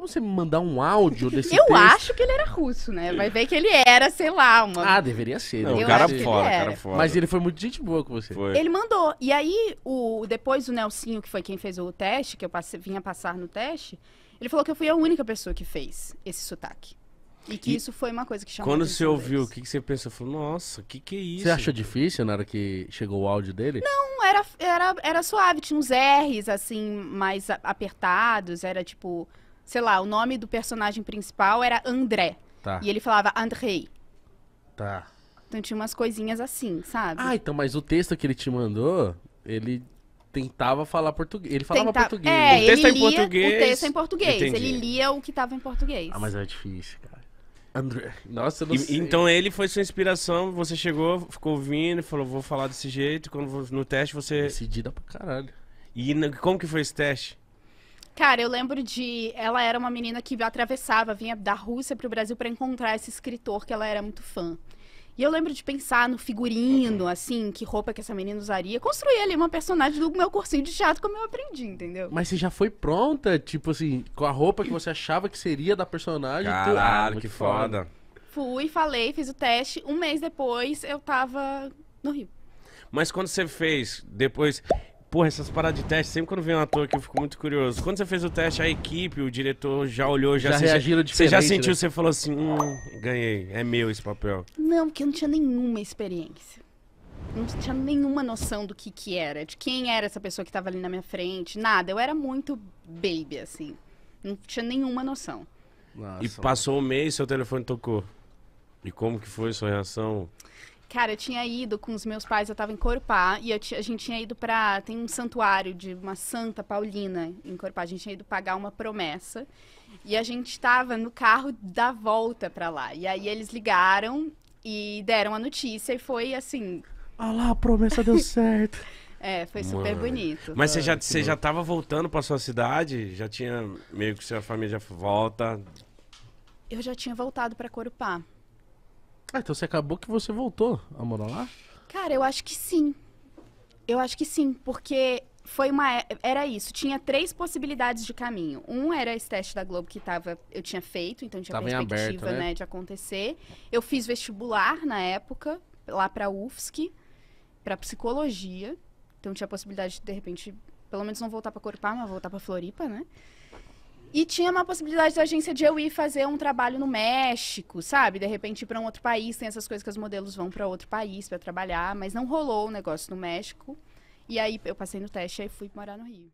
Como você mandar um áudio desse Eu texto? acho que ele era russo, né? Vai ver que ele era, sei lá, uma... Ah, deveria ser. Não, né? o cara fora, o cara fora. Mas ele foi muito gente boa com você. Foi. Ele mandou. E aí, o, depois o Nelsinho, que foi quem fez o teste, que eu passe, vinha passar no teste, ele falou que eu fui a única pessoa que fez esse sotaque. E que E isso foi uma coisa que chamou Quando você ouviu, o que, que você pensou? Falou, nossa, o que, que é isso? Você achou difícil na hora que chegou o áudio dele? Não. era, era, era suave, tinha uns R's, assim, mais apertados, era tipo sei lá, o nome do personagem principal era André. Tá. E ele falava Andrei. Tá. Então tinha umas coisinhas assim, sabe? Ah, então, mas o texto que ele te mandou, ele tentava falar português. Ele falava Tenta... português. É, o texto ele é em português. O texto é em português. Entendi. Ele lia o que estava em português. Ah, mas é difícil, cara. André. Nossa, eu não e, sei. Então ele foi sua inspiração, você chegou, ficou ouvindo, falou, vou falar desse jeito, quando no teste você... Decidida pra caralho. E como que foi esse teste? Cara, eu lembro de. Ela era uma menina que atravessava, vinha da Rússia para o Brasil para encontrar esse escritor que ela era muito fã. E eu lembro de pensar no figurino, okay. assim, que roupa que essa menina usaria. Construir ali uma personagem do meu cursinho de teatro como eu aprendi, entendeu? Mas você já foi pronta, tipo assim, com a roupa que você achava que seria da personagem? Caralho, tu... Ah, que, foda. foda. Fui, falei, fiz o teste. Um mês depois, eu tava no Rio. Mas quando você fez, depois. Porra, essas paradas de teste, sempre quando vem um ator aqui eu fico muito curioso. Quando você fez o teste, a equipe, o diretor já olhou, já, já se, reagiram Você já né? sentiu, né? você falou assim, hum, ganhei, é meu esse papel. Não, porque eu não tinha nenhuma experiência. Não tinha nenhuma noção do que que era, de quem era essa pessoa que tava ali na minha frente, nada. Eu era muito baby, assim. Não tinha nenhuma noção. Nossa. E passou um mês, seu telefone tocou. E como que foi sua reação? Cara, eu tinha ido com os meus pais, eu tava em Corpá, e a gente tinha ido pra. Tem um santuário de uma Santa Paulina em Corpá. A gente tinha ido pagar uma promessa. E a gente tava no carro da volta pra lá. E aí eles ligaram e deram a notícia, e foi assim. Ah lá, a promessa deu certo. É, foi super Mano. bonito. Mas você já, você já tava voltando pra sua cidade? Já tinha meio que sua família já volta? Eu já tinha voltado para Corupá. Ah, então você acabou que você voltou a morar lá? Cara, eu acho que sim. Eu acho que sim, porque foi uma é, era isso. Tinha três possibilidades de caminho. Um era esse teste da Globo que tava, eu tinha feito, então tinha tava perspectiva aberto, né? né? de acontecer. Eu fiz vestibular na época lá para UFSC para psicologia, então tinha a possibilidade de de repente, pelo menos não voltar para Corupá, mas voltar para Floripa, né? E tinha uma possibilidade da agência de eu ir fazer um trabalho no México, sabe? De repente ir para um outro país, tem essas coisas que os modelos vão para outro país para trabalhar, mas não rolou o negócio no México. E aí eu passei no teste e fui morar no Rio.